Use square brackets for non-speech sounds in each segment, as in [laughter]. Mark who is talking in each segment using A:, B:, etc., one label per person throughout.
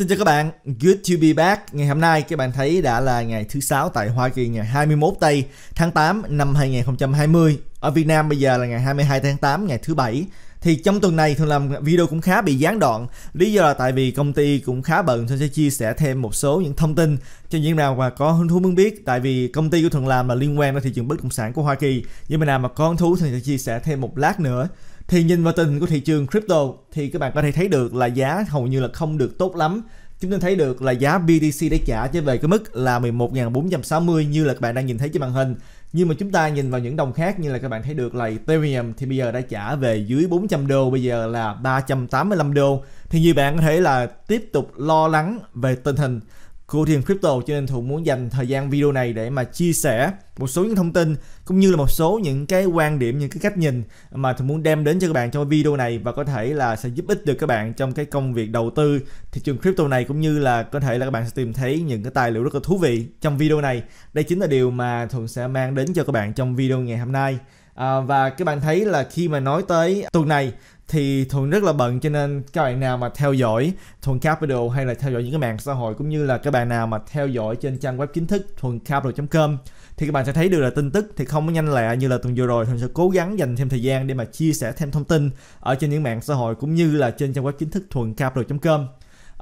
A: Xin chào các bạn, good to be back. Ngày hôm nay các bạn thấy đã là ngày thứ sáu tại Hoa Kỳ ngày 21 Tây tháng 8 năm 2020. Ở Việt Nam bây giờ là ngày 22 tháng 8 ngày thứ bảy. Thì trong tuần này thường làm video cũng khá bị gián đoạn. Lý do là tại vì công ty cũng khá bận thường sẽ chia sẻ thêm một số những thông tin cho những nào mà có hứng thú muốn biết. Tại vì công ty của thường làm là liên quan đến thị trường bất động sản của Hoa Kỳ. Nhưng mà nào mà có hứng thú thì sẽ chia sẻ thêm một lát nữa thì nhìn vào tình hình của thị trường crypto thì các bạn có thể thấy được là giá hầu như là không được tốt lắm chúng ta thấy được là giá BTC đã trả trở về cái mức là 11.460 như là các bạn đang nhìn thấy trên màn hình nhưng mà chúng ta nhìn vào những đồng khác như là các bạn thấy được là Ethereum thì bây giờ đã trả về dưới 400 đô bây giờ là 385 đô thì như bạn có thể là tiếp tục lo lắng về tình hình của thiền crypto cho nên Thuận muốn dành thời gian video này để mà chia sẻ một số những thông tin cũng như là một số những cái quan điểm những cái cách nhìn mà Thuận muốn đem đến cho các bạn trong video này và có thể là sẽ giúp ích được các bạn trong cái công việc đầu tư thị trường crypto này cũng như là có thể là các bạn sẽ tìm thấy những cái tài liệu rất là thú vị trong video này đây chính là điều mà Thuận sẽ mang đến cho các bạn trong video ngày hôm nay À, và các bạn thấy là khi mà nói tới tuần này thì thuần rất là bận cho nên các bạn nào mà theo dõi thuần capital hay là theo dõi những cái mạng xã hội cũng như là các bạn nào mà theo dõi trên trang web chính thức thuần capital.com thì các bạn sẽ thấy được là tin tức thì không có nhanh lẹ như là tuần vừa rồi thuần sẽ cố gắng dành thêm thời gian để mà chia sẻ thêm thông tin ở trên những mạng xã hội cũng như là trên trang web chính thức thuần capital.com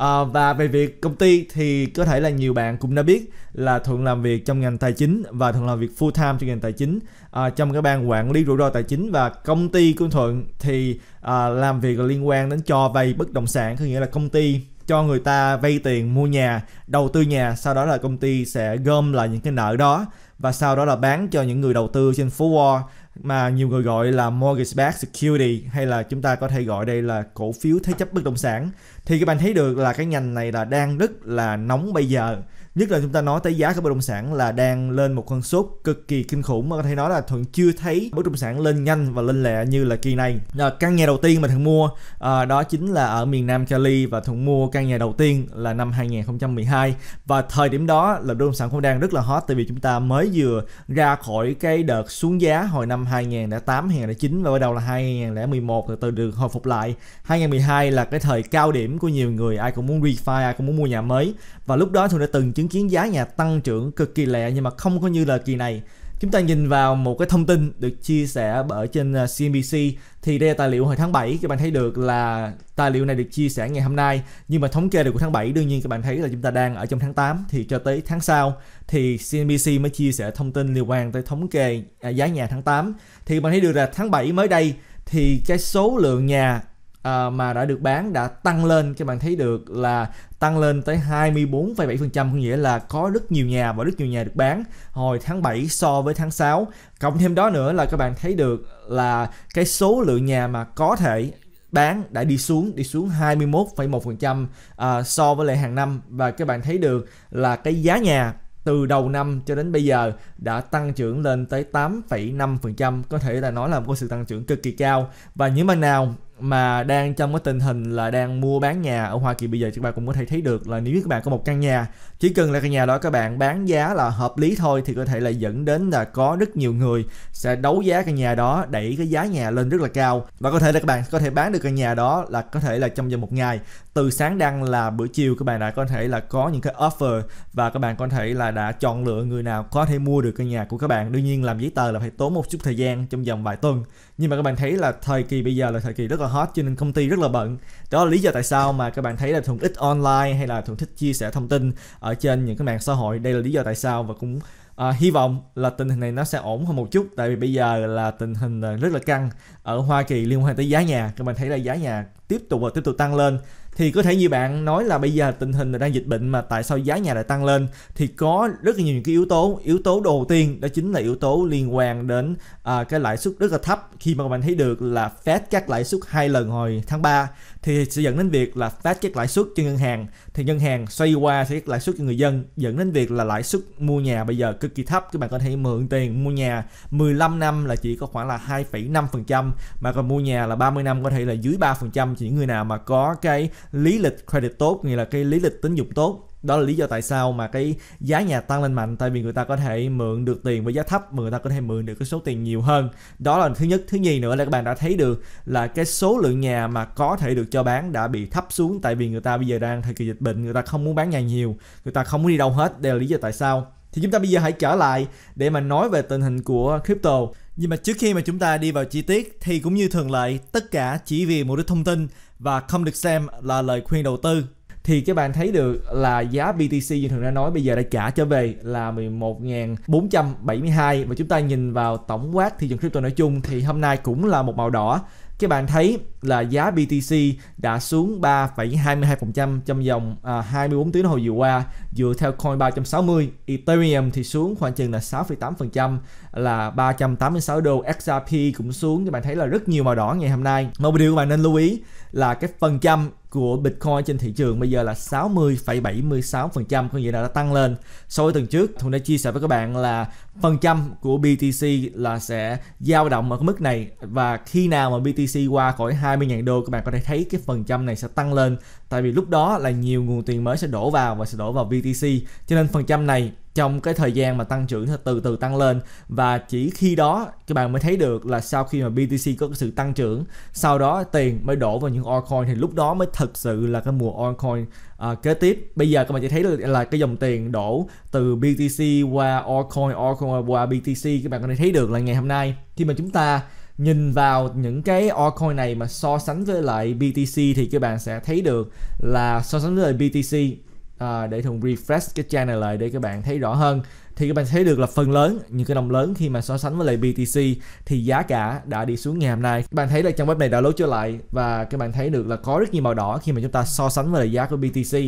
A: À, và về việc công ty thì có thể là nhiều bạn cũng đã biết là Thuận làm việc trong ngành tài chính và Thuận làm việc full time trong ngành tài chính à, trong cái ban quản lý rủi ro tài chính và công ty của Thuận thì à, làm việc liên quan đến cho vay bất động sản có nghĩa là công ty cho người ta vay tiền mua nhà, đầu tư nhà, sau đó là công ty sẽ gom lại những cái nợ đó và sau đó là bán cho những người đầu tư trên phố Wall mà nhiều người gọi là mortgage backed security hay là chúng ta có thể gọi đây là cổ phiếu thế chấp bất động sản thì các bạn thấy được là cái ngành này là đang rất là nóng bây giờ nhất là chúng ta nói tới giá các bất động sản là đang lên một con số cực kỳ kinh khủng mà có thể nói là thuận chưa thấy bất động sản lên nhanh và lên lẹ như là kỳ này à, căn nhà đầu tiên mà thuận mua à, đó chính là ở miền nam cali và thuận mua căn nhà đầu tiên là năm 2012 và thời điểm đó là bất động sản cũng đang rất là hot tại vì chúng ta mới vừa ra khỏi cái đợt xuống giá hồi năm 2008 2009 và bắt đầu là 2011 từ từ được hồi phục lại 2012 là cái thời cao điểm của nhiều người ai cũng muốn refi ai cũng muốn mua nhà mới và lúc đó thuận đã từng chứng chứng kiến giá nhà tăng trưởng cực kỳ lẹ nhưng mà không có như là kỳ này. Chúng ta nhìn vào một cái thông tin được chia sẻ ở trên CNBC ờ, thì đây là tài liệu hồi tháng 7 các bạn thấy được là tài liệu này được chia sẻ ngày hôm nay nhưng mà thống kê được của tháng 7 đương nhiên các bạn thấy là chúng ta đang ở trong tháng 8 thì cho tới tháng sau thì CNBC mới chia sẻ thông tin liên quan tới thống kê à, giá nhà tháng 8 thì bạn thấy được là tháng 7 mới đây thì cái số lượng nhà Ờ, mà đã được bán đã tăng lên các bạn thấy được là tăng lên tới 24,7% có nghĩa là có rất nhiều nhà và rất nhiều nhà được bán hồi tháng 7 so với tháng 6 cộng thêm đó nữa là các bạn thấy được là cái số lượng nhà mà có thể bán đã đi xuống đi xuống 21,1% uh, ờ, so với lại hàng năm và các bạn thấy được là cái giá nhà từ đầu năm cho đến bây giờ đã tăng trưởng lên tới 8,5% có thể là nói là một sự tăng trưởng cực kỳ cao và những bạn nào mà đang trong cái tình hình là đang mua bán nhà ở Hoa Kỳ bây giờ thì các bạn cũng có thể thấy được là nếu các bạn có một căn nhà chỉ cần là cái nhà đó các bạn bán giá là hợp lý thôi thì có thể là dẫn đến là có rất nhiều người sẽ đấu giá căn nhà đó đẩy cái giá nhà lên rất là cao và có thể là các bạn có thể bán được căn nhà đó là có thể là trong vòng một ngày từ sáng đăng là buổi chiều các bạn đã có thể là có những cái offer và các bạn có thể là đã chọn lựa người nào có thể mua được căn nhà của các bạn đương nhiên làm giấy tờ là phải tốn một chút thời gian trong vòng vài tuần nhưng mà các bạn thấy là thời kỳ bây giờ là thời kỳ rất là hot cho nên công ty rất là bận đó là lý do tại sao mà các bạn thấy là thường ít online hay là thường thích chia sẻ thông tin ờ, ở trên những cái mạng xã hội đây là lý do tại sao và cũng à, hy vọng là tình hình này nó sẽ ổn hơn một chút tại vì bây giờ là tình hình à, rất là căng ở Hoa Kỳ liên quan tới giá nhà các bạn thấy là giá nhà tiếp tục và tiếp tục tăng lên thì có thể như bạn nói là bây giờ tình hình đang dịch bệnh mà tại sao giá nhà lại tăng lên thì có rất là nhiều những cái yếu tố yếu tố đầu tiên đó chính là yếu tố liên quan đến à, cái lãi suất rất là thấp khi mà các bạn thấy được là Fed cắt lãi suất hai lần hồi tháng 3 thì sẽ dẫn đến việc là phát các lãi suất cho ngân hàng thì ngân hàng xoay qua sẽ các lãi suất cho người dân dẫn đến việc là lãi suất mua nhà bây giờ cực kỳ thấp các bạn có thể mượn tiền mua nhà 15 năm là chỉ có khoảng là 2,5% mà còn mua nhà là 30 năm có thể là dưới 3% chỉ những người nào mà có cái lý lịch credit tốt nghĩa là cái lý lịch tín dụng tốt đó là lý do tại sao mà cái giá nhà tăng lên mạnh tại vì người ta có thể mượn được tiền với giá thấp mà người ta có thể mượn được cái số tiền nhiều hơn đó là thứ nhất thứ nhì nữa là các bạn đã thấy được là cái số lượng nhà mà có thể được cho bán đã bị thấp xuống tại vì người ta bây giờ đang thời kỳ dịch bệnh người ta không muốn bán nhà nhiều người ta không muốn đi đâu hết đây là lý do tại sao thì chúng ta bây giờ hãy trở lại để mà nói về tình hình của crypto nhưng mà trước khi mà chúng ta đi vào chi tiết thì cũng như thường lệ tất cả chỉ vì mục đích thông tin và không được xem là lời khuyên đầu tư thì các bạn thấy được là giá BTC như thường đã nói bây giờ đã trả trở về là 11.472 và chúng ta nhìn vào tổng quát thị trường crypto nói chung thì hôm nay cũng là một màu đỏ các bạn thấy là giá BTC đã xuống 3,22% trong vòng 24 à, tiếng hồi vừa qua dựa theo coin 360 Ethereum thì xuống khoảng chừng là 6,8% là 386 đô XRP cũng xuống các bạn thấy là rất nhiều màu đỏ ngày hôm nay một điều các bạn nên lưu ý là cái phần trăm của Bitcoin trên thị trường bây giờ là 60,76% có nghĩa là đã tăng lên so với tuần trước Thuận đã chia sẻ với các bạn là phần trăm của BTC là sẽ dao động ở cái mức này và khi nào mà BTC qua khỏi 20.000 đô các bạn có thể thấy cái phần trăm này sẽ tăng lên tại vì lúc đó là nhiều nguồn tiền mới sẽ đổ vào và sẽ đổ vào BTC cho nên phần trăm này trong cái thời gian mà tăng trưởng từ từ tăng lên và chỉ khi đó các bạn mới thấy được là sau khi mà BTC có cái sự tăng trưởng sau đó tiền mới đổ vào những altcoin thì lúc đó mới thực sự là cái mùa altcoin à, kế tiếp bây giờ các bạn chỉ thấy được là cái dòng tiền đổ từ BTC qua altcoin altcoin qua BTC các bạn có thể thấy được là ngày hôm nay khi mà chúng ta nhìn vào những cái altcoin này mà so sánh với lại BTC thì các bạn sẽ thấy được là so sánh với lại BTC à, để thường refresh cái trang này lại để các bạn thấy rõ hơn thì các bạn thấy được là phần lớn những cái đồng lớn khi mà so sánh với lại BTC thì giá cả đã đi xuống ngày hôm nay các bạn thấy là trang web này đã lối trở lại và các bạn thấy được là có rất nhiều màu đỏ khi mà chúng ta so sánh với lại giá của BTC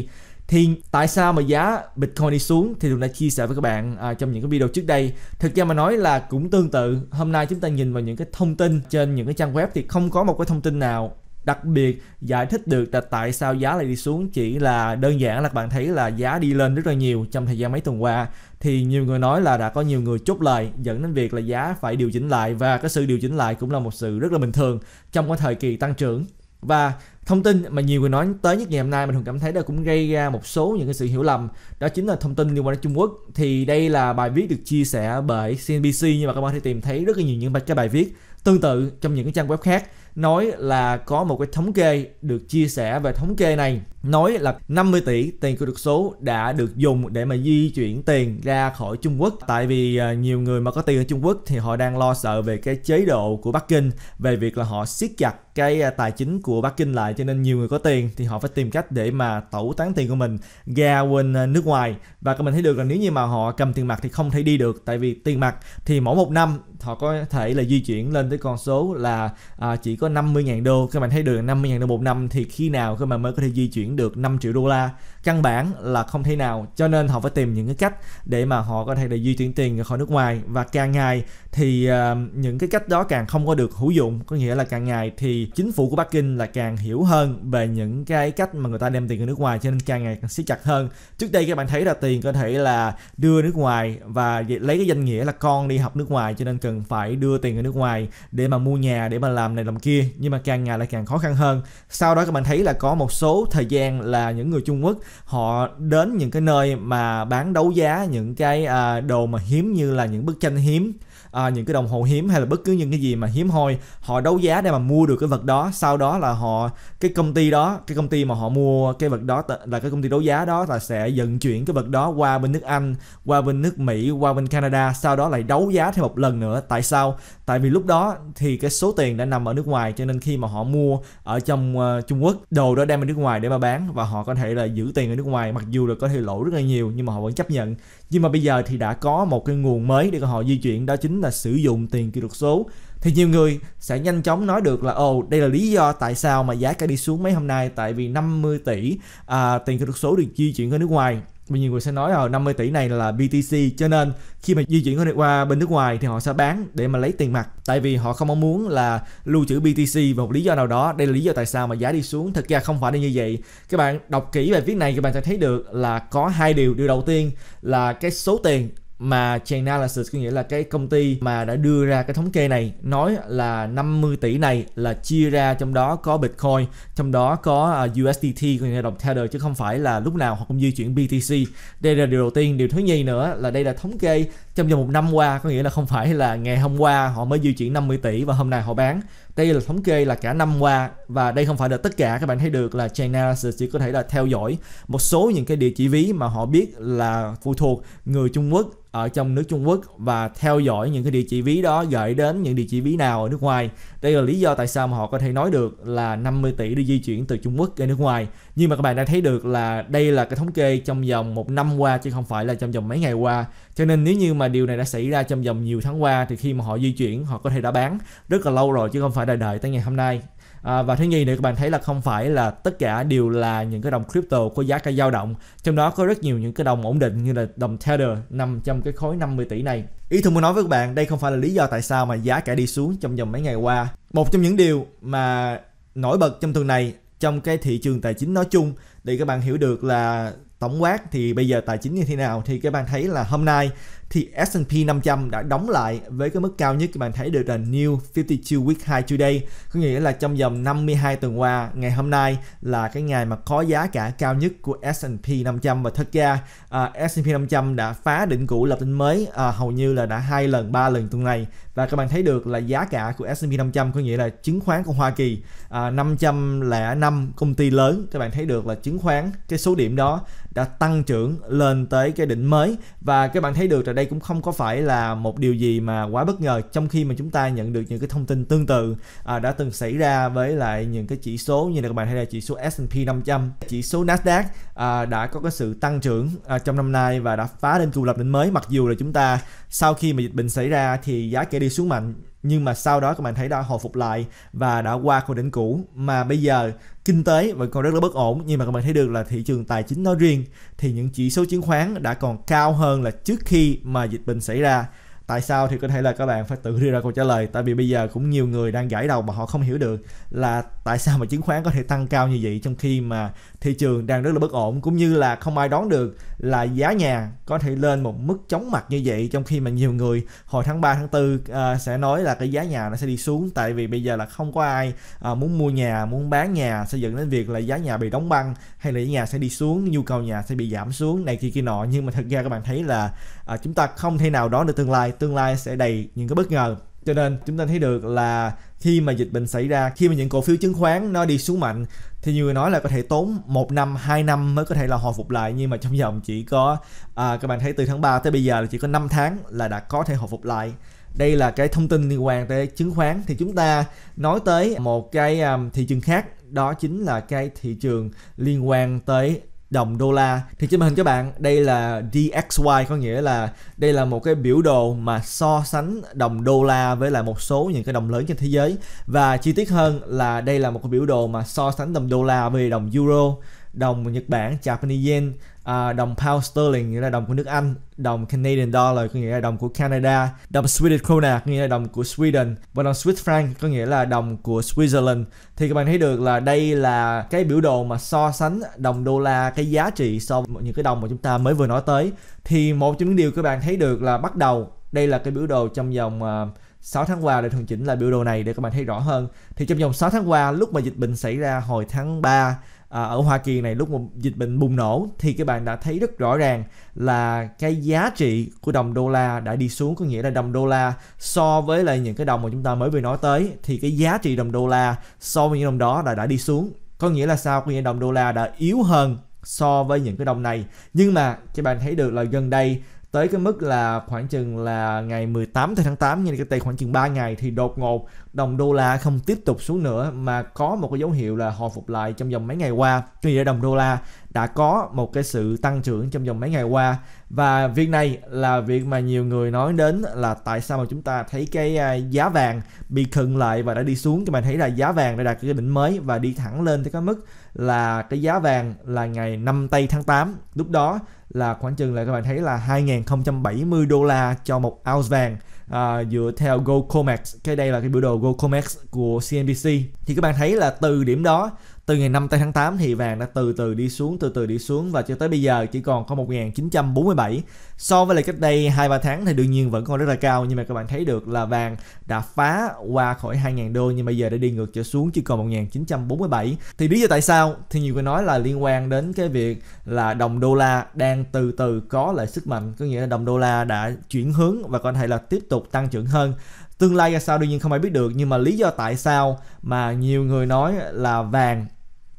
A: thì tại sao mà giá Bitcoin đi xuống thì tôi đã chia sẻ với các bạn à, trong những cái video trước đây thực ra mà nói là cũng tương tự hôm nay chúng ta nhìn vào những cái thông tin trên những cái trang web thì không có một cái thông tin nào đặc biệt giải thích được là tại sao giá lại đi xuống chỉ là đơn giản là bạn thấy là giá đi lên rất là nhiều trong thời gian mấy tuần qua thì nhiều người nói là đã có nhiều người chốt lời dẫn đến việc là giá phải điều chỉnh lại và cái sự điều chỉnh lại cũng là một sự rất là bình thường trong cái thời kỳ tăng trưởng và thông tin mà nhiều người nói tới nhất ngày hôm nay mình thường cảm thấy là cũng gây ra một số những cái sự hiểu lầm đó chính là thông tin liên quan đến Trung Quốc thì đây là bài viết được chia sẻ bởi CNBC nhưng mà các bạn có thể tìm thấy rất là nhiều những cái bài viết tương tự trong những cái trang web khác nói là có một cái thống kê được chia sẻ về thống kê này nói là 50 tỷ tiền kỹ thuật số đã được dùng để mà di chuyển tiền ra khỏi Trung Quốc tại vì à, nhiều người mà có tiền ở Trung Quốc thì họ đang lo sợ về cái chế độ của Bắc Kinh về việc là họ siết chặt cái à, tài chính của Bắc Kinh lại cho nên nhiều người có tiền thì họ phải tìm cách để mà tẩu tán tiền của mình ra quên à, nước ngoài và các mình thấy được là nếu như mà họ cầm tiền mặt thì không thể đi được tại vì tiền mặt thì mỗi một năm họ có thể là di chuyển lên tới con số là à, chỉ có 50.000 đô các bạn thấy được 50.000 đô một năm thì khi nào các bạn mới có thể di chuyển được 5 triệu đô la căn bản là không thể nào cho nên họ phải tìm những cái cách để mà họ có thể là di chuyển tiền ra khỏi nước ngoài và càng ngày thì ờ, những cái cách đó càng không có được hữu dụng có nghĩa là càng ngày thì chính phủ của Bắc Kinh là càng hiểu hơn về những cái cách mà người ta đem tiền ra nước ngoài cho nên càng ngày càng siết chặt hơn trước đây các bạn thấy là tiền có thể là đưa nước ngoài và lấy cái danh nghĩa là con đi học nước ngoài cho nên cần phải đưa tiền ra nước ngoài để mà mua nhà để mà làm này làm kia nhưng mà càng ngày lại càng khó khăn hơn sau đó các bạn thấy là có một số thời gian là những người Trung Quốc họ đến những cái nơi mà bán đấu giá những cái à, đồ mà hiếm như là những bức tranh hiếm à, những cái đồng hồ hiếm hay là bất cứ những cái gì mà hiếm hoi họ đấu giá để mà mua được cái vật đó sau đó là họ cái công ty đó cái công ty mà họ mua cái vật đó là cái công ty đấu giá đó là sẽ vận chuyển cái vật đó qua bên nước Anh qua bên nước Mỹ qua bên Canada sau đó lại đấu giá thêm một lần nữa tại sao tại vì lúc đó thì cái số tiền đã nằm ở nước ngoài cho nên khi mà họ mua ở trong uh, Trung Quốc đồ đó đem ở nước ngoài để mà bán và họ có thể là giữ tiền ở nước ngoài mặc dù là có thể lỗ rất là nhiều nhưng mà họ vẫn chấp nhận nhưng mà bây giờ thì đã có một cái nguồn mới để họ di chuyển đó chính là sử dụng tiền kỹ thuật số thì nhiều người sẽ nhanh chóng nói được là ồ đây là lý do tại sao mà giá cả đi xuống mấy hôm nay tại vì 50 tỷ à, tiền kỹ thuật số được di chuyển ra nước ngoài vì nhiều người sẽ nói ở 50 tỷ này là BTC cho nên khi mà di chuyển họ qua bên nước ngoài thì họ sẽ bán để mà lấy tiền mặt tại vì họ không mong muốn là lưu trữ BTC vì một lý do nào đó đây là lý do tại sao mà giá đi xuống thực ra không phải là như vậy các bạn đọc kỹ bài viết này các bạn sẽ thấy được là có hai điều điều đầu tiên là cái số tiền mà Chainalysis có nghĩa là cái công ty mà đã đưa ra cái thống kê này nói là 50 tỷ này là chia ra trong đó có Bitcoin, trong đó có à, USDT có nghĩa là đồng Tether chứ không phải là lúc nào họ cũng di chuyển BTC. Đây là điều đầu tiên, điều thứ nhì nữa là đây là thống kê trong vòng một năm qua có nghĩa là không phải là ngày hôm qua họ mới di chuyển 50 tỷ và hôm nay họ bán đây là thống kê là cả năm qua và đây không phải là tất cả các bạn thấy được là China chỉ có thể là theo dõi một số những cái địa chỉ ví mà họ biết là phụ thuộc người Trung Quốc ở trong nước Trung Quốc và theo dõi những cái địa chỉ ví đó gửi đến những địa chỉ ví nào ở nước ngoài. Đây là lý do tại sao mà họ có thể nói được là 50 tỷ đi di chuyển từ Trung Quốc ra nước ngoài nhưng mà các bạn đã thấy được là đây là cái thống kê trong vòng một năm qua chứ không phải là trong vòng mấy ngày qua cho nên nếu như mà điều này đã xảy ra trong vòng nhiều tháng qua thì khi mà họ di chuyển họ có thể đã bán rất là lâu rồi chứ không phải đợi đợi tới ngày hôm nay À, và thứ nhì nữa các bạn thấy là không phải là tất cả đều là những cái đồng crypto có giá cả dao động trong đó có rất nhiều những cái đồng ổn định như là đồng Tether nằm trong cái khối 50 tỷ này ý tôi muốn nói với các bạn đây không phải là lý do tại sao mà giá cả đi xuống trong vòng mấy ngày qua một trong những điều mà nổi bật trong tuần này trong cái thị trường tài chính nói chung để các bạn hiểu được là tổng quát thì bây giờ tài chính như thế nào thì các bạn thấy là hôm nay thì S&P 500 đã đóng lại với cái mức cao nhất các bạn thấy được là New 52 Week High Today có nghĩa là trong vòng 52 tuần qua ngày hôm nay là cái ngày mà có giá cả cao nhất của S&P 500 và thật ra uh, S&P 500 đã phá đỉnh cũ lập đỉnh mới uh, hầu như là đã hai lần ba lần tuần này và các bạn thấy được là giá cả của S&P 500 có nghĩa là chứng khoán của Hoa Kỳ uh, à, 505 công ty lớn các bạn thấy được là chứng khoán cái số điểm đó đã tăng trưởng lên tới cái đỉnh mới và các bạn thấy được là đây cũng không có phải là một điều gì mà quá bất ngờ trong khi mà chúng ta nhận được những cái thông tin tương tự à, đã từng xảy ra với lại những cái chỉ số như là các bạn thấy là chỉ số S&P 500 chỉ số Nasdaq à, đã có cái sự tăng trưởng à, trong năm nay và đã phá lên cù lập đỉnh mới mặc dù là chúng ta sau khi mà dịch bệnh xảy ra thì giá kẻ đi xuống mạnh nhưng mà sau đó các bạn thấy đã hồi phục lại và đã qua khỏi đỉnh cũ mà bây giờ kinh tế vẫn còn rất là bất ổn nhưng mà các bạn thấy được là thị trường tài chính nói riêng thì những chỉ số chứng khoán đã còn cao hơn là trước khi mà dịch bệnh xảy ra tại sao thì có thể là các bạn phải tự đưa ra câu trả lời tại vì bây giờ cũng nhiều người đang gãi đầu mà họ không hiểu được là tại sao mà chứng khoán có thể tăng cao như vậy trong khi mà thị trường đang rất là bất ổn cũng như là không ai đón được là giá nhà có thể lên một mức chóng mặt như vậy trong khi mà nhiều người hồi tháng 3 tháng 4 à, ờ, sẽ nói là cái giá nhà nó sẽ đi xuống tại vì bây giờ là không có ai à, muốn mua nhà muốn bán nhà sẽ dẫn đến việc là giá nhà bị đóng băng hay là nhà sẽ đi xuống nhu cầu nhà sẽ bị giảm xuống này kia kia nọ nhưng mà thật ra các bạn thấy là à, chúng ta không thể nào đón được tương lai tương lai sẽ đầy những cái bất ngờ cho nên chúng ta thấy được là khi mà dịch bệnh xảy ra khi mà những cổ phiếu chứng khoán nó đi xuống mạnh thì nhiều người nói là có thể tốn một năm 2 năm mới có thể là hồi phục lại nhưng mà trong vòng chỉ có à, các bạn thấy từ tháng 3 tới bây giờ là chỉ có 5 tháng là đã có thể hồi phục lại đây là cái thông tin liên quan tới chứng khoán thì chúng ta nói tới một cái um, thị trường khác đó chính là cái thị trường liên quan tới đồng đô la thì trên màn hình các bạn đây là DXY có nghĩa là đây là một cái biểu đồ mà so sánh đồng đô la với lại một số những cái đồng lớn trên thế giới và chi tiết hơn là đây là một cái biểu đồ mà so sánh đồng đô la với đồng euro đồng Nhật Bản Japanese yen À, đồng pound sterling nghĩa là đồng của nước Anh, đồng Canadian dollar có nghĩa là đồng của Canada, đồng Swedish krona có nghĩa là đồng của Sweden và đồng Swiss franc có nghĩa là đồng của Switzerland. Thì các bạn thấy được là đây là cái biểu đồ mà so sánh đồng đô la cái giá trị so với những cái đồng mà chúng ta mới vừa nói tới. Thì một trong những điều các bạn thấy được là bắt đầu đây là cái biểu đồ trong vòng à, uh, 6 tháng qua để thường chỉnh là biểu đồ này để các bạn thấy rõ hơn. Thì trong vòng 6 tháng qua lúc mà dịch bệnh xảy ra hồi tháng 3 à, ở Hoa Kỳ này lúc mà dịch bệnh bùng nổ thì các bạn đã thấy rất rõ ràng là cái giá trị của đồng đô la đã đi xuống có nghĩa là đồng đô la so với lại những cái đồng mà chúng ta mới vừa nói tới thì cái giá trị đồng đô la so với những đồng đó đã đã đi xuống có nghĩa là sao có nghĩa đồng đô la đã yếu hơn so với những cái đồng này nhưng mà các bạn thấy được là gần đây tới cái mức là khoảng chừng là ngày 18 tháng 8 như cái tây khoảng chừng 3 ngày thì đột ngột đồng đô la không tiếp tục xuống nữa mà có một cái dấu hiệu là hồi phục lại trong vòng mấy ngày qua tuy nhiên đồng đô la đã có một cái sự tăng trưởng trong vòng mấy ngày qua và việc này là việc mà nhiều người nói đến là tại sao mà chúng ta thấy cái à, giá vàng bị khựng lại và đã đi xuống các bạn thấy là giá vàng đã đạt cái đỉnh mới và đi thẳng lên tới cái mức là cái giá vàng là ngày 5 tây tháng 8 lúc đó là khoảng chừng là các bạn thấy là 2.070 đô la cho một ounce vàng à, dựa theo Gold Comex. cái đây là cái biểu đồ Gold Comex của CNBC thì các bạn thấy là từ điểm đó từ ngày 5 tới tháng 8 thì vàng đã từ từ đi xuống từ từ đi xuống và cho tới bây giờ chỉ còn có 1947 so với lại cách đây 2-3 tháng thì đương nhiên vẫn còn rất là cao nhưng mà các bạn thấy được là vàng đã phá qua khỏi 2.000 đô nhưng mà giờ đã đi ngược trở xuống chỉ còn 1947 thì lý do tại sao thì nhiều người nói là liên quan đến cái việc là đồng đô la đang từ từ có lại sức mạnh có nghĩa là đồng đô la đã chuyển hướng và có thể là tiếp tục tăng trưởng hơn tương lai ra sao đương nhiên không ai biết được nhưng mà lý do tại sao mà nhiều người nói là vàng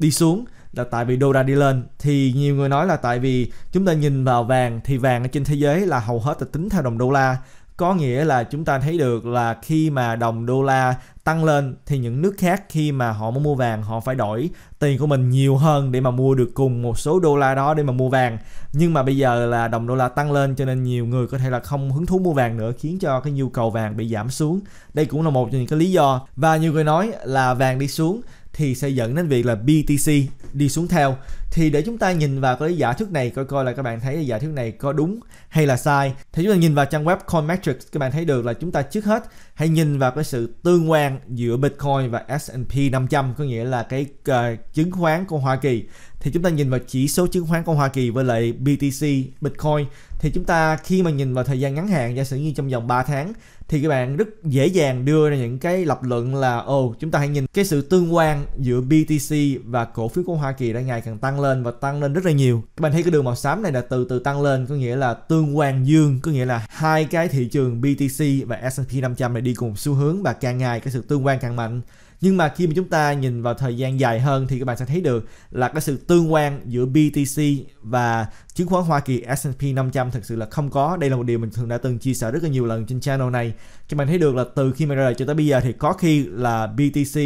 A: đi xuống là tại vì đô la đi lên thì nhiều người nói là tại vì chúng ta nhìn vào vàng thì vàng ở trên thế giới là hầu hết là tính theo đồng đô la có nghĩa là chúng ta thấy được là khi mà đồng đô la tăng lên thì những nước khác khi mà họ muốn mua vàng họ phải đổi tiền của mình nhiều hơn để mà mua được cùng một số đô la đó để mà mua vàng nhưng mà bây giờ là đồng đô la tăng lên cho nên nhiều người có thể là không hứng thú mua vàng nữa khiến cho cái nhu cầu vàng bị giảm xuống đây cũng là một trong những cái lý do và nhiều người nói là vàng đi xuống thì sẽ dẫn đến việc là BTC đi xuống theo thì để chúng ta nhìn vào cái giả thuyết này coi coi là các bạn thấy giả thuyết này có đúng hay là sai thì chúng ta nhìn vào trang web CoinMetrics các bạn thấy được là chúng ta trước hết hãy nhìn vào cái sự tương quan giữa Bitcoin và S&P 500 có nghĩa là cái uh, chứng khoán của Hoa Kỳ thì chúng ta nhìn vào chỉ số chứng khoán của Hoa Kỳ với lại BTC, Bitcoin thì chúng ta khi mà nhìn vào thời gian ngắn hạn giả sử như trong vòng 3 tháng thì các bạn rất dễ dàng đưa ra những cái lập luận là ồ oh, chúng ta hãy nhìn cái sự tương quan giữa BTC và cổ phiếu của Hoa Kỳ đã ngày càng tăng lên và tăng lên rất là nhiều. Các bạn thấy cái đường màu xám này là từ từ tăng lên có nghĩa là tương quan dương có nghĩa là hai cái thị trường BTC và S&P 500 này đi cùng xu hướng và càng ngày cái sự tương quan càng mạnh nhưng mà khi mà chúng ta nhìn vào thời gian dài hơn thì các bạn sẽ thấy được là cái sự tương quan giữa BTC và chứng khoán Hoa Kỳ S&P 500 thực sự là không có đây là một điều mình thường đã từng chia sẻ rất là nhiều lần trên channel này các bạn thấy được là từ khi mà ra đời cho tới bây giờ thì có khi là BTC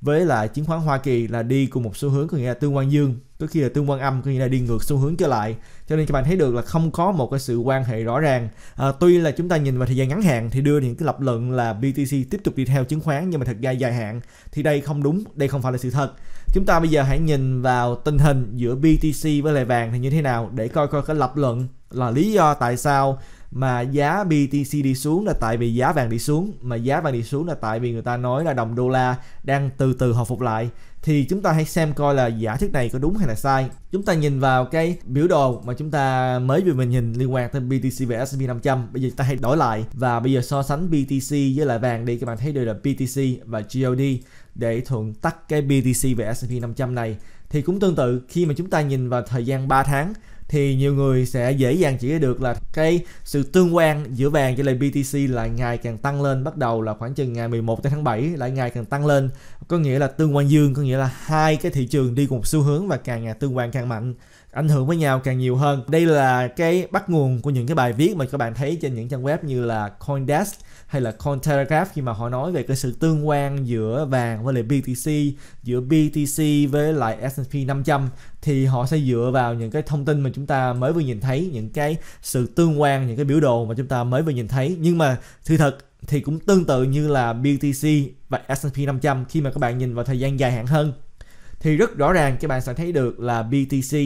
A: với lại chứng khoán Hoa Kỳ là đi cùng một xu hướng có nghĩa là tương quan dương có khi là tương quan âm có nghĩa là đi ngược xu hướng trở lại cho nên các bạn thấy được là không có một cái sự quan hệ rõ ràng à, tuy là chúng ta nhìn vào thời gian ngắn hạn thì đưa những cái lập luận là BTC tiếp tục đi theo chứng khoán nhưng mà thật ra dài hạn thì đây không đúng đây không phải là sự thật chúng ta bây giờ hãy nhìn vào tình hình giữa BTC với lại vàng thì như thế nào để coi coi cái lập luận là lý do tại sao mà giá BTC đi xuống là tại vì giá vàng đi xuống mà giá vàng đi xuống là tại vì người ta nói là đồng đô la đang từ từ hồi phục lại thì chúng ta hãy xem coi là giả thuyết này có đúng hay là sai chúng ta nhìn vào cái biểu đồ mà chúng ta mới vừa mình nhìn liên quan tới BTC và S&P 500 bây giờ chúng ta hãy đổi lại và bây giờ so sánh BTC với lại vàng đi các bạn thấy được là BTC và GOD để thuận tắt cái BTC và S&P 500 này thì cũng tương tự khi mà chúng ta nhìn vào thời gian 3 tháng thì nhiều người sẽ dễ dàng chỉ được là cái sự tương quan giữa vàng với lại BTC là ngày càng tăng lên bắt đầu là khoảng chừng ngày 11 tháng 7 lại ngày càng tăng lên có nghĩa là tương quan dương có nghĩa là hai cái thị trường đi cùng xu hướng và càng ngày tương quan càng mạnh ảnh hưởng với nhau càng nhiều hơn đây là cái bắt nguồn của những cái bài viết mà các bạn thấy trên những trang web như là Coindesk hay là Cointelegraph khi mà họ nói về cái sự tương quan giữa vàng với lại BTC giữa BTC với lại S&P 500 thì họ sẽ dựa vào những cái thông tin mà chúng ta mới vừa nhìn thấy những cái sự tương quan những cái biểu đồ mà chúng ta mới vừa nhìn thấy nhưng mà sự thật thì cũng tương tự như là BTC và S&P 500 khi mà các bạn nhìn vào thời gian dài hạn hơn thì rất rõ ràng các bạn sẽ thấy được là BTC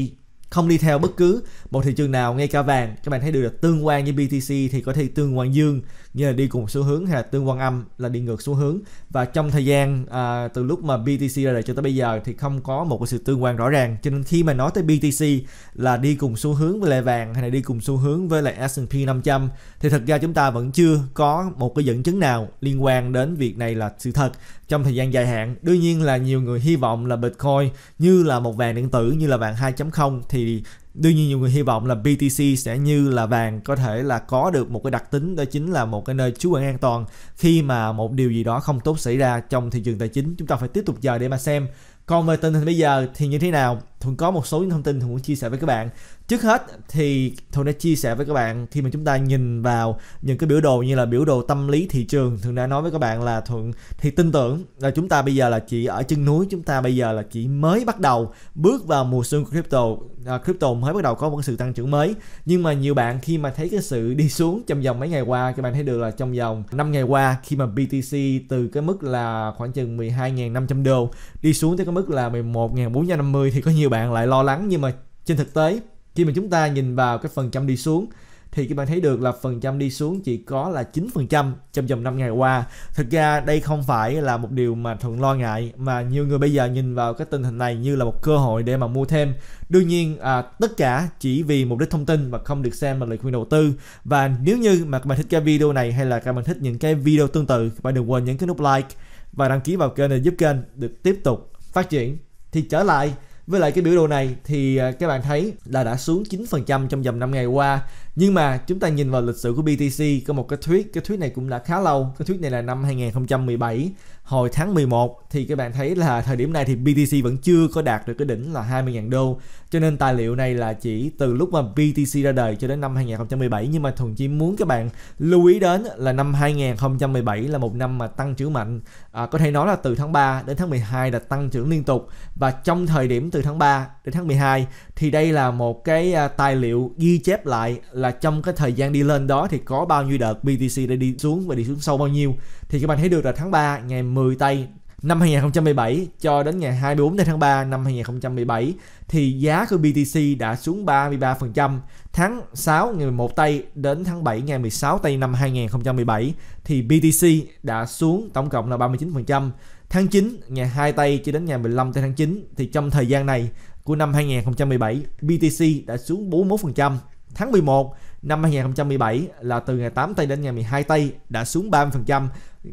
A: không đi theo bất cứ một thị trường nào ngay cả vàng các bạn thấy được tương quan với BTC thì có thể tương quan dương nghĩa là đi cùng xu hướng hay là tương quan âm là đi ngược xu hướng và trong thời gian à, từ lúc mà BTC ra đời cho tới bây giờ thì không có một cái sự tương quan rõ ràng cho nên khi mà nói tới BTC là đi cùng xu hướng với lại vàng hay là đi cùng xu hướng với lại S&P 500 thì thật ra chúng ta vẫn chưa có một cái dẫn chứng nào liên quan đến việc này là sự thật trong thời gian dài hạn đương nhiên là nhiều người hy vọng là Bitcoin như là một vàng điện tử như là vàng 2.0 thì đương nhiên nhiều người hy vọng là BTC sẽ như là vàng có thể là có được một cái đặc tính đó chính là một cái nơi trú ẩn an toàn khi mà một điều gì đó không tốt xảy ra trong thị trường tài chính chúng ta phải tiếp tục chờ để mà xem còn về tình hình bây giờ thì như thế nào thường có một số những thông tin thường muốn chia sẻ với các bạn Trước hết thì Thuận đã chia sẻ với các bạn Khi mà chúng ta nhìn vào những cái biểu đồ như là biểu đồ tâm lý thị trường thường đã nói với các bạn là Thuận thì tin tưởng là chúng ta bây giờ là chỉ ở chân núi Chúng ta bây giờ là chỉ mới bắt đầu bước vào mùa xuân của crypto à, Crypto mới bắt đầu có một sự tăng trưởng mới Nhưng mà nhiều bạn khi mà thấy cái sự đi xuống trong vòng mấy ngày qua Các bạn thấy được là trong vòng 5 ngày qua khi mà BTC từ cái mức là khoảng chừng 12.500 đô Đi xuống tới cái mức là 11.450 thì có nhiều bạn lại lo lắng nhưng mà trên thực tế khi mà chúng ta nhìn vào cái phần trăm đi xuống thì các bạn thấy được là phần trăm đi xuống chỉ có là 9% trong vòng 5 ngày qua. Thực ra đây không phải là một điều mà Thuận lo ngại mà nhiều người bây giờ nhìn vào cái tình hình này như là một cơ hội để mà mua thêm. Đương nhiên à, tất cả chỉ vì mục đích thông tin và không được xem là lời khuyên đầu tư. Và nếu như mà các bạn thích cái video này hay là các bạn thích những cái video tương tự, các bạn đừng quên nhấn cái nút like và đăng ký vào kênh để giúp kênh được tiếp tục phát triển. Thì trở lại với lại cái biểu đồ này thì à, các bạn thấy là đã xuống 9% trong vòng 5 ngày qua nhưng mà chúng ta nhìn vào lịch sử của BTC có một cái thuyết cái thuyết này cũng đã khá lâu cái thuyết này là năm 2017 hồi tháng 11 thì các bạn thấy là thời điểm này thì BTC vẫn chưa có đạt được cái đỉnh là 20.000 đô cho nên tài liệu này là chỉ từ lúc mà BTC ra đời cho đến năm 2017 nhưng mà thuần chỉ muốn các bạn lưu ý đến là năm 2017 là một năm mà tăng trưởng mạnh à, có thể nói là từ tháng 3 đến tháng 12 là tăng trưởng liên tục và trong thời điểm từ tháng 3 đến tháng 12 thì đây là một cái à, tài liệu ghi chép lại là trong cái thời gian đi lên đó thì có bao nhiêu đợt BTC đã đi xuống và đi xuống sâu bao nhiêu thì các bạn thấy được là tháng 3 ngày 10 tây năm 2017 cho đến ngày 24 tháng 3 năm 2017 thì giá của BTC đã xuống 33%. Tháng 6 ngày 11 tây đến tháng 7 ngày 16 tây năm 2017 thì BTC đã xuống tổng cộng là 39%. Tháng 9 ngày 2 tây cho đến ngày 15 tây tháng 9 thì trong thời gian này của năm 2017, BTC đã xuống 41%. Tháng 11 năm 2017 là từ ngày 8 tây đến ngày 12 tây đã xuống 30%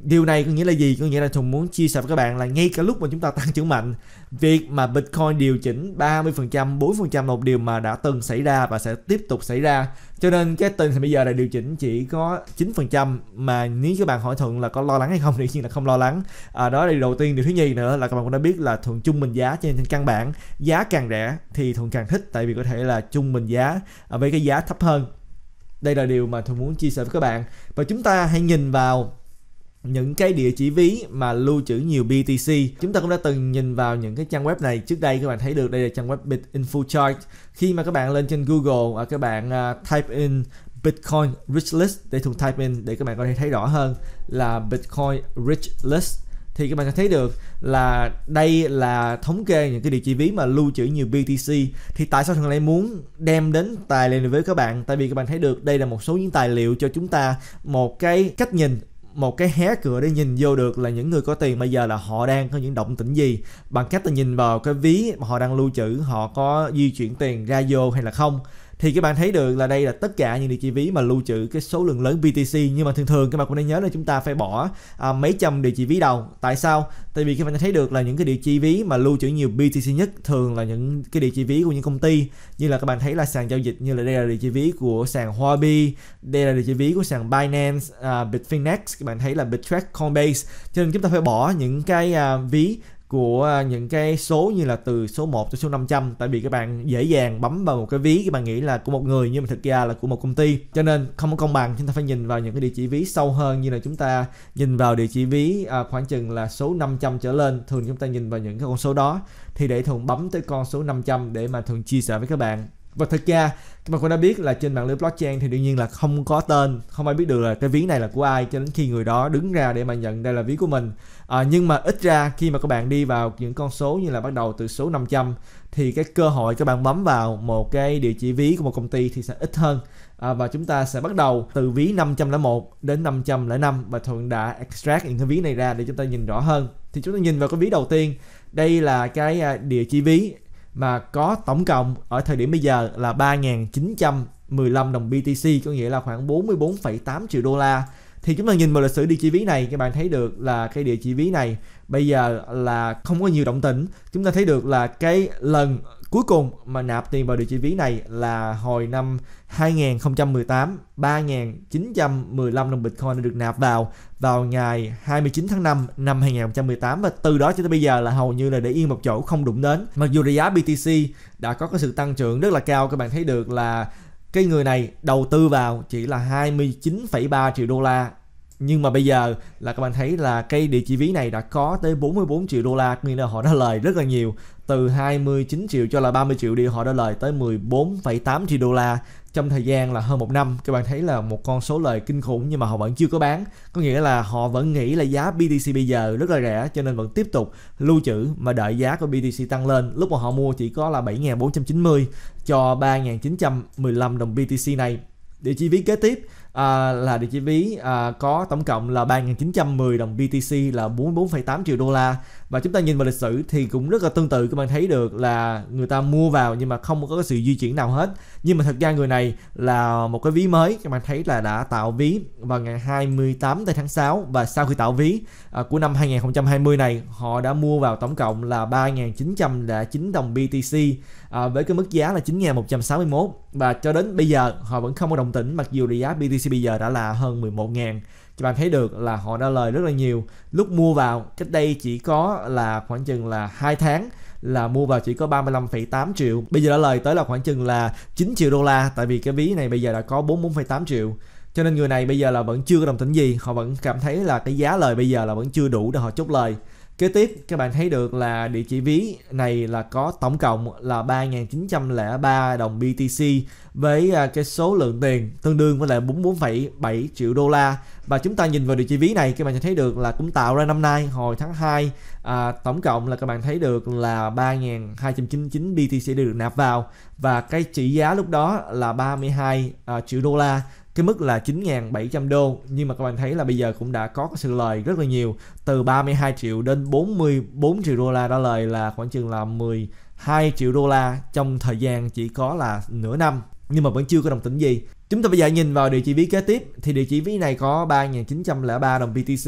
A: điều này có nghĩa là gì có nghĩa là thùng muốn chia sẻ với các bạn là ngay cả lúc mà chúng ta tăng trưởng mạnh việc mà bitcoin điều chỉnh 30% 4% trăm một điều mà đã từng xảy ra và sẽ tiếp tục xảy ra cho nên cái tình thì bây giờ là điều chỉnh chỉ có 9% mà nếu các bạn hỏi thuận là có lo lắng hay không [laughs] thì nhiên là không lo lắng à, đó là điều đầu tiên điều thứ nhì nữa là các bạn cũng đã biết là thuận trung bình giá trên căn bản giá càng rẻ thì thuận càng thích tại vì có thể là trung bình giá với cái giá thấp hơn đây là điều mà thuận muốn chia sẻ với các bạn và chúng ta hãy nhìn vào những cái địa chỉ ví mà lưu trữ nhiều BTC. Chúng ta cũng đã từng nhìn vào những cái trang web này trước đây các bạn thấy được đây là trang web BitInfoChart. Khi mà các bạn lên trên Google và các bạn à, type in Bitcoin Rich List để thùng type in để các bạn có thể thấy rõ hơn là Bitcoin Rich List thì các bạn sẽ thấy được là đây là thống kê những cái địa chỉ ví mà lưu trữ nhiều BTC thì tại sao thằng lại muốn đem đến tài liệu này với các bạn tại vì các bạn thấy được đây là một số những tài liệu cho chúng ta một cái cách nhìn một cái hé cửa để nhìn vô được là những người có tiền bây giờ là họ đang có những động tĩnh gì bằng cách là nhìn vào cái ví mà họ đang lưu trữ họ có di chuyển tiền ra vô hay là không thì các bạn thấy được là đây là tất cả những địa chỉ ví mà lưu trữ cái số lượng lớn BTC nhưng mà thường thường các bạn cũng nên nhớ là chúng ta phải bỏ à, mấy trăm địa chỉ ví đầu tại sao tại vì các bạn thấy được là những cái địa chỉ ví mà lưu trữ nhiều BTC nhất thường là những cái địa chỉ ví của những công ty như là các bạn thấy là sàn giao dịch như là đây là địa chỉ ví của sàn Huobi đây là địa chỉ ví của sàn Binance uh, Bitfinex các bạn thấy là Bitrex Coinbase cho nên chúng ta phải bỏ những cái uh, ví của à, những cái số như là từ số 1 tới số 500 tại vì các bạn dễ dàng bấm vào một cái ví các bạn nghĩ là của một người nhưng mà thực ra là của một công ty cho nên không có công bằng chúng ta phải nhìn vào những cái địa chỉ ví sâu hơn như là chúng ta nhìn vào địa chỉ ví à, khoảng chừng là số 500 trở lên thường chúng ta nhìn vào những cái con số đó thì để thường bấm tới con số 500 để mà thường chia sẻ với các bạn và thực ra các bạn cũng đã biết là trên mạng lưới blockchain thì đương nhiên là không có tên không ai biết được là cái ví này là của ai cho đến khi người đó đứng ra để mà nhận đây là ví của mình à, nhưng mà ít ra khi mà các bạn đi vào những con số như là bắt đầu từ số 500 thì cái cơ hội các bạn bấm vào một cái địa chỉ ví của một công ty thì sẽ ít hơn à, và chúng ta sẽ bắt đầu từ ví 501 đến 505 và Thuận đã extract những cái ví này ra để chúng ta nhìn rõ hơn thì chúng ta nhìn vào cái ví đầu tiên đây là cái à, địa chỉ ví mà có tổng cộng ở thời điểm bây giờ là 3.915 đồng BTC có nghĩa là khoảng 44,8 triệu đô la thì chúng ta nhìn vào lịch sử địa chỉ ví này các bạn thấy được là cái địa chỉ ví này bây giờ là không có nhiều động tĩnh chúng ta thấy được là cái lần cuối cùng mà nạp tiền vào địa chỉ ví này là hồi năm 2018 3.915 đồng Bitcoin đã được nạp vào vào ngày 29 tháng 5 năm 2018 và từ đó cho tới bây giờ là hầu như là để yên một chỗ không đụng đến mặc dù là giá BTC đã có cái sự tăng trưởng rất là cao các bạn thấy được là cái người này đầu tư vào chỉ là 29,3 triệu đô la nhưng mà bây giờ là các bạn thấy là cái địa chỉ ví này đã có tới 44 triệu đô la nghĩa là họ đã lời rất là nhiều từ 29 triệu cho là 30 triệu đi họ đã lời tới 14,8 triệu đô la trong thời gian là hơn một năm các bạn thấy là một con số lời kinh khủng nhưng mà họ vẫn chưa có bán có nghĩa là họ vẫn nghĩ là giá BTC bây giờ rất là rẻ cho nên vẫn tiếp tục lưu trữ mà đợi giá của BTC tăng lên lúc mà họ mua chỉ có là 7.490 cho 3.915 đồng BTC này địa chỉ ví kế tiếp à, là địa chỉ ví à, có tổng cộng là 3.910 đồng BTC là 44,8 triệu đô la và chúng ta nhìn vào lịch sử thì cũng rất là tương tự các bạn thấy được là người ta mua vào nhưng mà không có sự di chuyển nào hết nhưng mà thật ra người này là một cái ví mới các bạn thấy là đã tạo ví vào ngày 28 tây tháng 6 và sau khi tạo ví à, của năm 2020 này họ đã mua vào tổng cộng là 3.909 đồng BTC à, với cái mức giá là 9.161 và cho đến bây giờ họ vẫn không có đồng tĩnh mặc dù thì giá BTC bây giờ đã là hơn 11.000 các bạn thấy được là họ đã lời rất là nhiều lúc mua vào cách đây chỉ có là khoảng chừng là hai tháng là mua vào chỉ có 35,8 triệu bây giờ đã lời tới là khoảng chừng là 9 triệu đô la tại vì cái ví này bây giờ đã có 44,8 triệu cho nên người này bây giờ là vẫn chưa có đồng tĩnh gì họ vẫn cảm thấy là cái giá lời bây giờ là vẫn chưa đủ để họ chốt lời Kế tiếp các bạn thấy được là địa chỉ ví này là có tổng cộng là 3.903 đồng BTC với à, cái số lượng tiền tương đương với lại 44,7 triệu đô la và chúng ta nhìn vào địa chỉ ví này các bạn sẽ thấy được là cũng tạo ra năm nay hồi tháng 2 à, tổng cộng là các bạn thấy được là 3.299 BTC được nạp vào và cái trị giá lúc đó là 32 à, triệu đô la cái mức là 9.700 đô nhưng mà các bạn thấy là bây giờ cũng đã có sự lời rất là nhiều từ 32 triệu đến 44 triệu đô la đó lời là khoảng chừng là 12 triệu đô la trong thời gian chỉ có là nửa năm nhưng mà vẫn chưa có đồng tĩnh gì Chúng ta bây giờ nhìn vào địa chỉ ví kế tiếp thì địa chỉ ví này có 3.903 đồng BTC.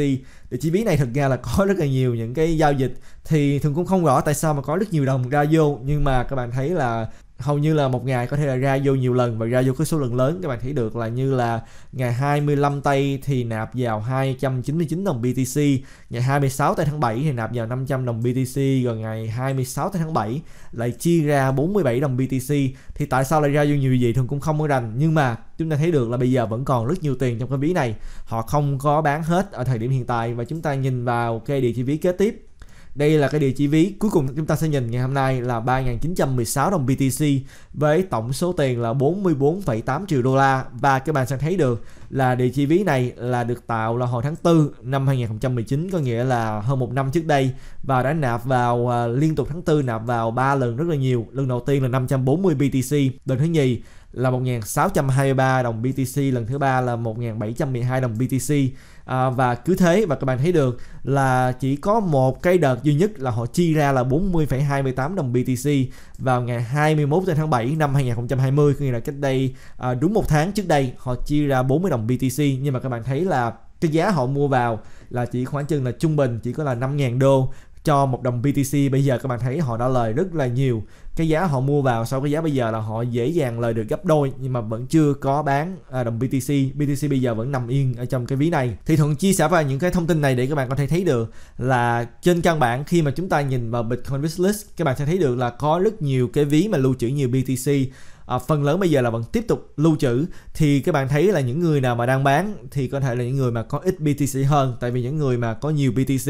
A: Địa chỉ ví này thật ra là có rất là nhiều những cái giao dịch thì thường cũng không rõ tại sao mà có rất nhiều đồng ra vô nhưng mà các bạn thấy là hầu như là một ngày có thể là ra vô nhiều lần và ra vô cái số lượng lớn các bạn thấy được là như là ngày 25 tây thì nạp vào 299 đồng BTC, ngày 26 tây tháng 7 thì nạp vào 500 đồng BTC, rồi ngày 26 tây tháng 7 lại chia ra 47 đồng BTC. Thì tại sao lại ra vô nhiều gì thường cũng không có rành nhưng mà chúng ta thấy được là bây giờ vẫn còn rất nhiều tiền trong cái ví này. Họ không có bán hết ở thời điểm hiện tại và chúng ta nhìn vào cái địa chỉ ví kế tiếp đây là cái địa chỉ ví cuối cùng chúng ta sẽ nhìn ngày hôm nay là 3.916 đồng BTC với tổng số tiền là 44,8 triệu đô la và các bạn sẽ thấy được là địa chỉ ví này là được tạo là hồi tháng 4 năm 2019 có nghĩa là hơn một năm trước đây và đã nạp vào à, liên tục tháng 4 nạp vào 3 lần rất là nhiều. Lần đầu tiên là 540 BTC, lần thứ nhì là 1.623 đồng BTC, lần thứ ba là 1.712 đồng BTC à, và cứ thế và các bạn thấy được là chỉ có một cái đợt duy nhất là họ chi ra là 40,28 đồng BTC vào ngày 21 tháng 7 năm 2020 nghĩa là cách đây à, đúng một tháng trước đây họ chi ra 40 đồng BTC nhưng mà các bạn thấy là cái giá họ mua vào là chỉ khoảng chừng là trung bình chỉ có là 5.000 đô cho một đồng BTC bây giờ các bạn thấy họ đã lời rất là nhiều cái giá họ mua vào sau cái giá bây giờ là họ dễ dàng lời được gấp đôi nhưng mà vẫn chưa có bán à, đồng BTC BTC bây giờ vẫn nằm yên ở trong cái ví này thì thuận chia sẻ vào những cái thông tin này để các bạn có thể thấy được là trên căn bản khi mà chúng ta nhìn vào Bitcoin wishlist các bạn sẽ thấy được là có rất nhiều cái ví mà lưu trữ nhiều BTC à, phần lớn bây giờ là vẫn tiếp tục lưu trữ thì các bạn thấy là những người nào mà đang bán thì có thể là những người mà có ít BTC hơn tại vì những người mà có nhiều BTC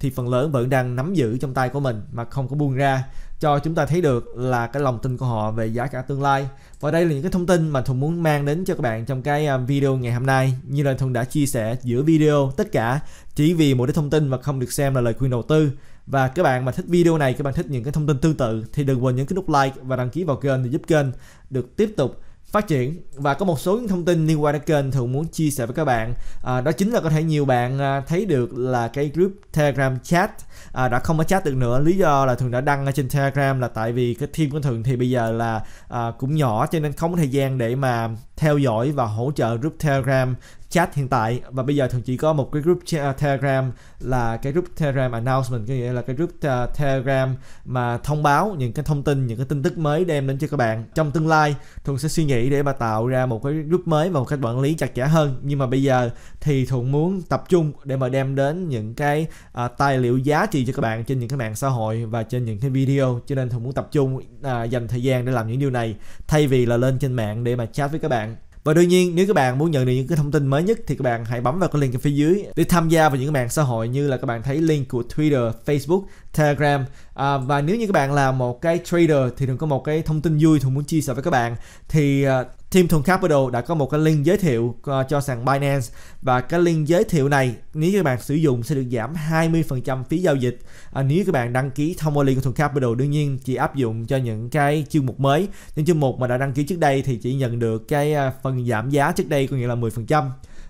A: thì phần lớn vẫn đang nắm giữ trong tay của mình mà không có buông ra cho chúng ta thấy được là cái lòng tin của họ về giá cả tương lai và đây là những cái thông tin mà Thùng muốn mang đến cho các bạn trong cái à, video ngày hôm nay như là Thùng đã chia sẻ giữa video tất cả chỉ vì một cái thông tin mà không được xem là lời khuyên đầu tư và các bạn mà thích video này các bạn thích những cái thông tin tương tự thì đừng quên nhấn cái nút like và đăng ký vào kênh để giúp kênh được tiếp tục phát triển và có một số những thông tin liên quan đến kênh thường muốn chia sẻ với các bạn à, đó chính là có thể nhiều bạn à, thấy được là cái group telegram chat à, đã không có chat được nữa lý do là thường đã đăng ở trên telegram là tại vì cái team của thường thì bây giờ là à, cũng nhỏ cho nên không có thời gian để mà theo dõi và hỗ trợ group Telegram chat hiện tại và bây giờ thường chỉ có một cái group ờ, Telegram là cái group Telegram announcement có nghĩa là cái group ờ, Telegram mà thông báo những cái thông tin những cái tin tức mới đem đến cho các bạn trong tương lai thuận sẽ suy nghĩ để mà tạo ra một cái group mới và một cách quản lý chặt chẽ hơn nhưng mà bây giờ thì thuận muốn tập trung để mà đem đến những cái à, tài liệu giá trị cho các bạn trên những cái mạng xã hội và trên những cái video cho nên thuận muốn tập trung à, dành thời gian để làm những điều này thay vì là lên trên mạng để mà chat với các bạn và đương nhiên nếu các bạn muốn nhận được những cái thông tin mới nhất thì các bạn hãy bấm vào cái link ở phía dưới để tham gia vào những cái mạng xã hội như là các bạn thấy link của Twitter, Facebook Telegram à, và nếu như các bạn là một cái trader thì đừng có một cái thông tin vui thường muốn chia sẻ với các bạn thì uh, Team Thuần Capital đã có một cái link giới thiệu uh, cho sàn Binance và cái link giới thiệu này nếu như các bạn sử dụng sẽ được giảm 20% phí giao dịch à, nếu các bạn đăng ký thông qua link của Thuần Capital đương nhiên chỉ áp dụng cho những cái chương mục mới những chương mục mà đã đăng ký trước đây thì chỉ nhận được cái uh, phần giảm giá trước đây có nghĩa là 10%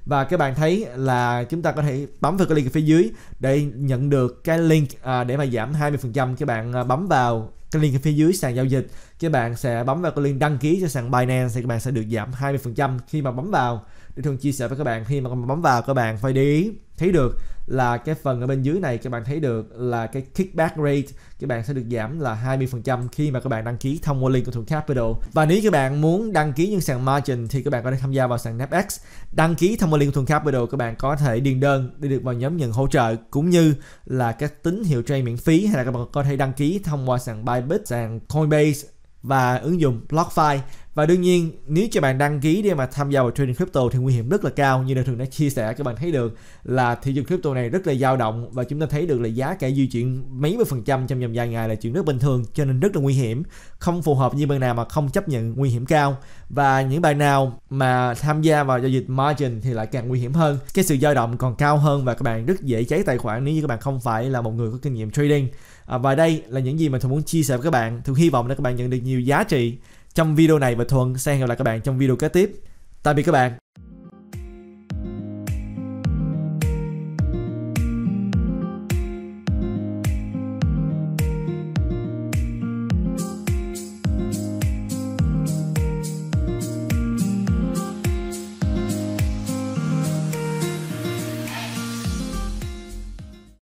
A: và các bạn thấy là chúng ta có thể bấm vào cái link ở phía dưới để nhận được cái link à, để mà giảm 20% các bạn à, bấm vào cái link ở phía dưới sàn giao dịch các bạn sẽ bấm vào cái link đăng ký cho sàn Binance thì các bạn sẽ được giảm 20% khi mà bấm vào để thường chia sẻ với các bạn khi mà bấm vào các bạn phải để ý thấy được là cái phần ở bên dưới này các bạn thấy được là cái kickback rate các bạn sẽ được giảm là 20% khi mà các bạn đăng ký thông qua link của Thuận Capital. Và nếu các bạn muốn đăng ký những sàn margin thì các bạn có thể tham gia vào sàn NAPX. Đăng ký thông qua link của Thuận Capital các bạn có thể điền đơn để được vào nhóm nhận hỗ trợ cũng như là các tín hiệu trade miễn phí hay là các bạn có thể đăng ký thông qua sàn Bybit, sàn Coinbase và ứng dụng BlockFi và đương nhiên nếu cho bạn đăng ký để mà tham gia vào trading crypto thì nguy hiểm rất là cao như là thường đã chia sẻ các bạn thấy được là thị trường crypto này rất là dao động và chúng ta thấy được là giá cả di chuyển mấy mươi phần trăm trong vòng vài ngày là chuyện rất bình thường cho nên rất là nguy hiểm không phù hợp như bạn nào mà không chấp nhận nguy hiểm cao và những bạn nào mà tham gia vào giao dịch margin thì lại càng nguy hiểm hơn cái sự dao động còn cao hơn và các bạn rất dễ cháy tài khoản nếu như các bạn không phải là một người có kinh nghiệm trading à, và đây là những gì mà thuần muốn chia sẻ với các bạn thuần hy vọng là các bạn nhận được nhiều giá trị trong video này và thuần sẽ hẹn gặp lại các bạn trong video kế tiếp tạm biệt các bạn